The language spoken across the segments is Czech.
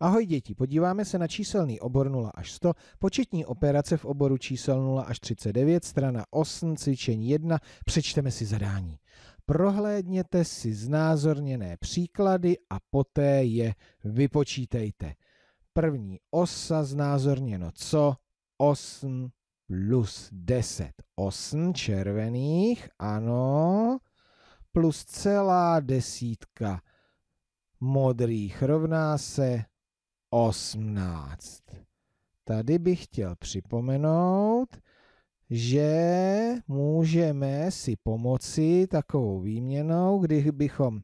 Ahoj děti, podíváme se na číselný obor 0 až 100, početní operace v oboru čísel 0 až 39, strana 8, cvičení 1, přečteme si zadání. Prohlédněte si znázorněné příklady a poté je vypočítejte. První osa znázorněno co? 8 plus 10. 8 červených, ano, plus celá desítka modrých rovná se 18. Tady bych chtěl připomenout, že můžeme si pomoci takovou výměnou, kdybychom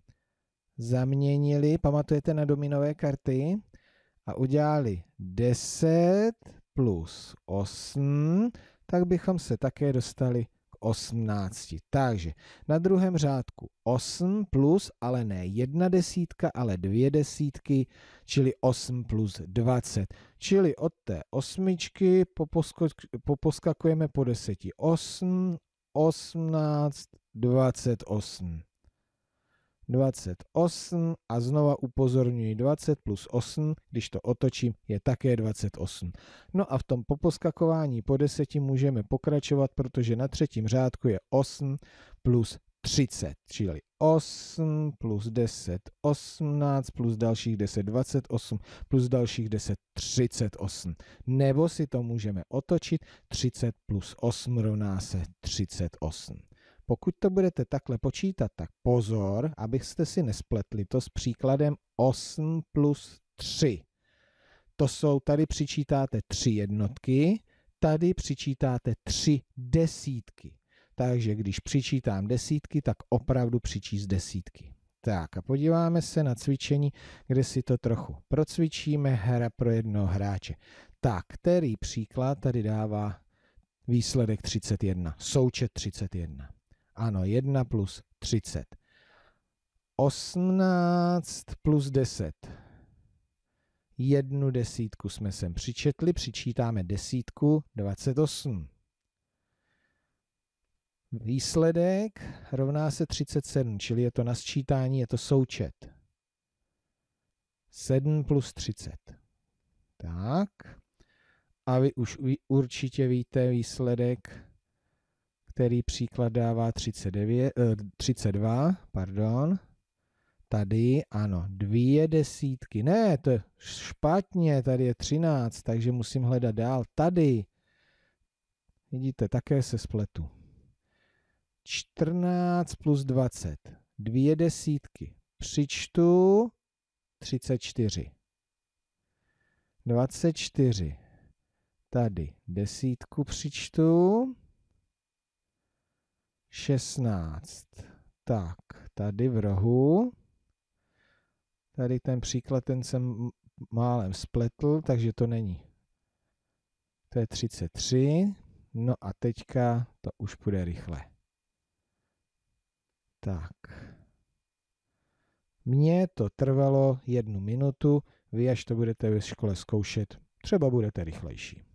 zaměnili, pamatujete na dominové karty, a udělali 10 plus 8, tak bychom se také dostali 18. Takže na druhém řádku 8 plus, ale ne jedna desítka, ale dvě desítky, čili 8 plus 20. Čili od té osmičky poposkakujeme po deseti. 8, 18, 28. 28 a znova upozorňuji 20 plus 8, když to otočím, je také 28. No a v tom poposkakování po deseti můžeme pokračovat, protože na třetím řádku je 8 plus 30, čili 8 plus 10, 18 plus dalších 10, 28 plus dalších 10, 38. Nebo si to můžeme otočit, 30 plus 8 rovná se 38. Pokud to budete takhle počítat, tak pozor, abyste si nespletli to s příkladem 8 plus 3. To jsou, tady přičítáte 3 jednotky, tady přičítáte 3 desítky. Takže když přičítám desítky, tak opravdu přičíst desítky. Tak a podíváme se na cvičení, kde si to trochu procvičíme. Hra pro jednoho hráče. Tak, který příklad tady dává výsledek 31, součet 31. Ano, 1 plus 30. 18 plus 10. Jednu desítku jsme sem přičetli, přičítáme desítku 28. Výsledek rovná se 37, čili je to na sčítání, je to součet. 7 plus 30. Tak. A vy už určitě víte výsledek který příklad dává 39, 32, eh, pardon, tady, ano, dvě desítky, ne, to je špatně, tady je 13, takže musím hledat dál, tady, vidíte, také se spletu. 14 plus 20, dvě desítky, přičtu 34. 24, tady desítku přičtu, 16. Tak, tady v rohu. Tady ten příklad, ten jsem málem spletl, takže to není. To je 33. No a teďka to už půjde rychle. Tak. Mně to trvalo jednu minutu, vy až to budete ve škole zkoušet, třeba budete rychlejší.